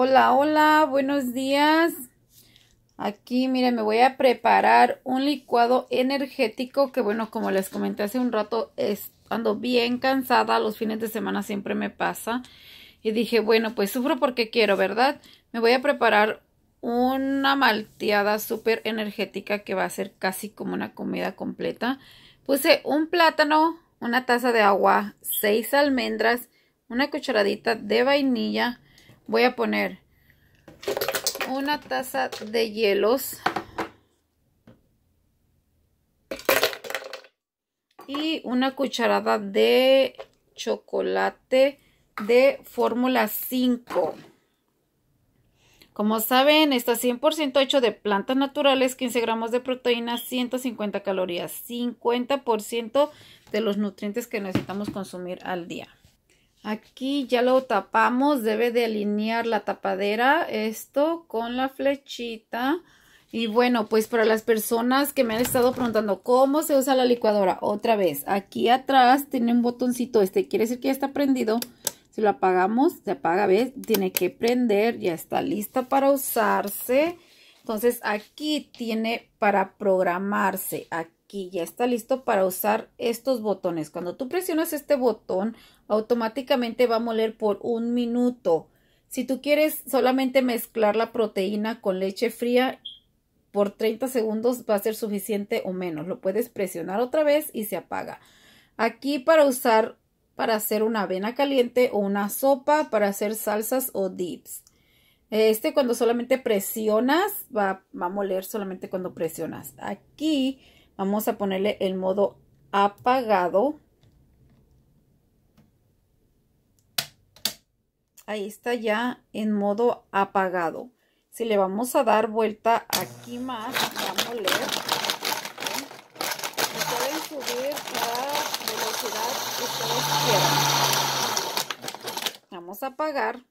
Hola, hola, buenos días. Aquí, miren, me voy a preparar un licuado energético que, bueno, como les comenté hace un rato, es, ando bien cansada, los fines de semana siempre me pasa. Y dije, bueno, pues sufro porque quiero, ¿verdad? Me voy a preparar una malteada súper energética que va a ser casi como una comida completa. Puse un plátano, una taza de agua, seis almendras, una cucharadita de vainilla, voy a poner una taza de hielos y una cucharada de chocolate de fórmula 5 como saben, está 100% hecho de plantas naturales, 15 gramos de proteína, 150 calorías, 50% de los nutrientes que necesitamos consumir al día. Aquí ya lo tapamos, debe de alinear la tapadera, esto con la flechita. Y bueno, pues para las personas que me han estado preguntando cómo se usa la licuadora, otra vez, aquí atrás tiene un botoncito este, quiere decir que ya está prendido. Si lo apagamos, se apaga, ¿ves? Tiene que prender, ya está lista para usarse. Entonces aquí tiene para programarse, aquí aquí ya está listo para usar estos botones. Cuando tú presionas este botón, automáticamente va a moler por un minuto. Si tú quieres solamente mezclar la proteína con leche fría, por 30 segundos va a ser suficiente o menos. Lo puedes presionar otra vez y se apaga. Aquí para usar para hacer una avena caliente o una sopa para hacer salsas o dips. Este cuando solamente presionas, va, a moler solamente cuando presionas. Aquí Vamos a ponerle el modo apagado. Ahí está ya en modo apagado. Si le vamos a dar vuelta aquí más, vamos a moler. subir la velocidad Vamos a apagar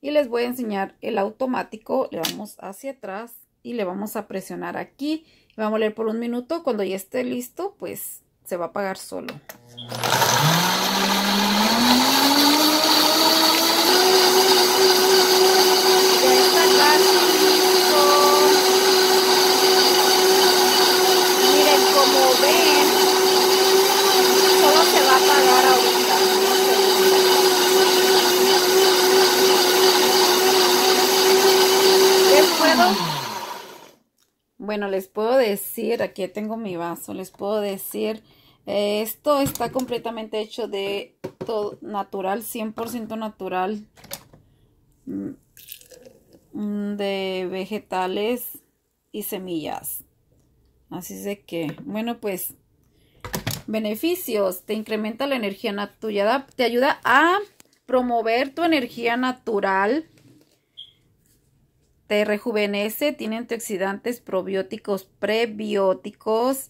y les voy a enseñar el automático. Le vamos hacia atrás y le vamos a presionar aquí. Vamos a leer por un minuto. Cuando ya esté listo, pues se va a apagar solo. Bueno, les puedo decir, aquí tengo mi vaso, les puedo decir, eh, esto está completamente hecho de todo natural, 100% natural, mm, de vegetales y semillas. Así es de que, bueno, pues, beneficios, te incrementa la energía natural, te ayuda a promover tu energía natural, te rejuvenece, tiene antioxidantes, probióticos, prebióticos.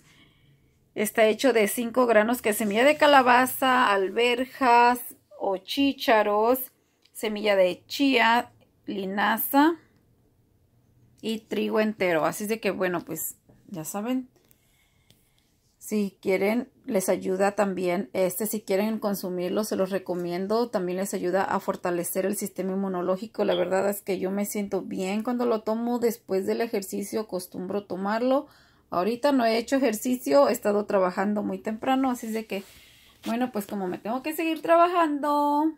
Está hecho de 5 granos que es semilla de calabaza, alberjas o chícharos, semilla de chía, linaza y trigo entero. Así es de que bueno, pues ya saben, si quieren les ayuda también, este si quieren consumirlo se los recomiendo, también les ayuda a fortalecer el sistema inmunológico, la verdad es que yo me siento bien cuando lo tomo después del ejercicio, acostumbro tomarlo, ahorita no he hecho ejercicio, he estado trabajando muy temprano, así de que, bueno, pues como me tengo que seguir trabajando,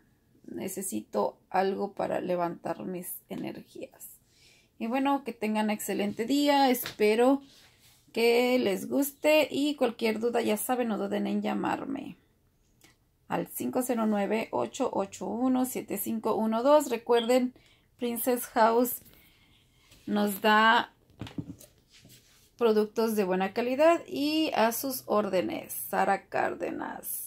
necesito algo para levantar mis energías. Y bueno, que tengan excelente día, espero que les guste y cualquier duda ya saben, no duden en llamarme al 509-881-7512. Recuerden, Princess House nos da productos de buena calidad y a sus órdenes. Sara Cárdenas.